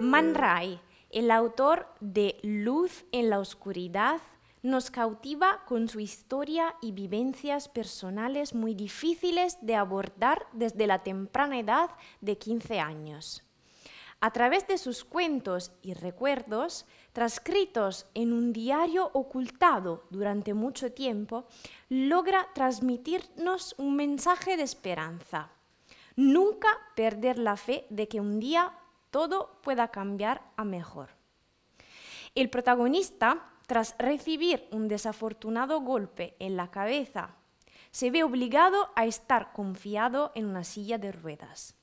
Man Ray, el autor de Luz en la Oscuridad, nos cautiva con su historia y vivencias personales muy difíciles de abordar desde la temprana edad de 15 años. A través de sus cuentos y recuerdos, transcritos en un diario ocultado durante mucho tiempo, logra transmitirnos un mensaje de esperanza. Nunca perder la fe de que un día todo pueda cambiar a mejor. El protagonista, tras recibir un desafortunado golpe en la cabeza, se ve obligado a estar confiado en una silla de ruedas.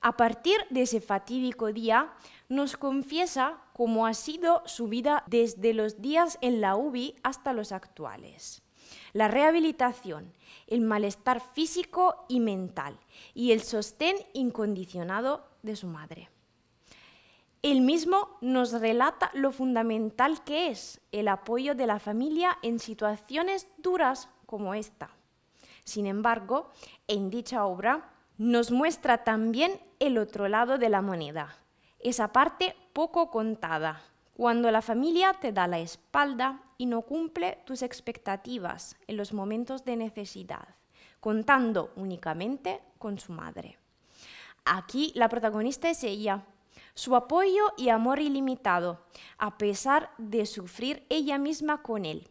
A partir de ese fatídico día, nos confiesa cómo ha sido su vida desde los días en la UBI hasta los actuales la rehabilitación, el malestar físico y mental y el sostén incondicionado de su madre. Él mismo nos relata lo fundamental que es el apoyo de la familia en situaciones duras como esta. Sin embargo, en dicha obra nos muestra también el otro lado de la moneda, esa parte poco contada, cuando la familia te da la espalda y no cumple tus expectativas en los momentos de necesidad, contando únicamente con su madre. Aquí la protagonista es ella, su apoyo y amor ilimitado, a pesar de sufrir ella misma con él,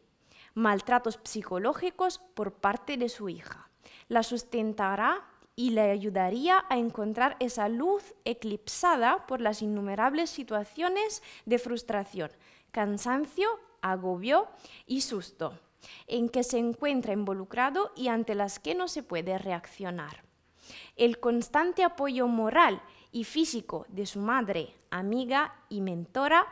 maltratos psicológicos por parte de su hija. La sustentará y le ayudaría a encontrar esa luz eclipsada por las innumerables situaciones de frustración, cansancio, agobio y susto en que se encuentra involucrado y ante las que no se puede reaccionar el constante apoyo moral y físico de su madre, amiga y mentora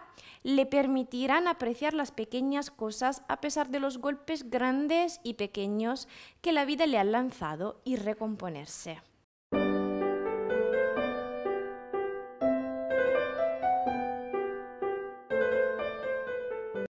le permitirán apreciar las pequeñas cosas a pesar de los golpes grandes y pequeños que la vida le ha lanzado y recomponerse.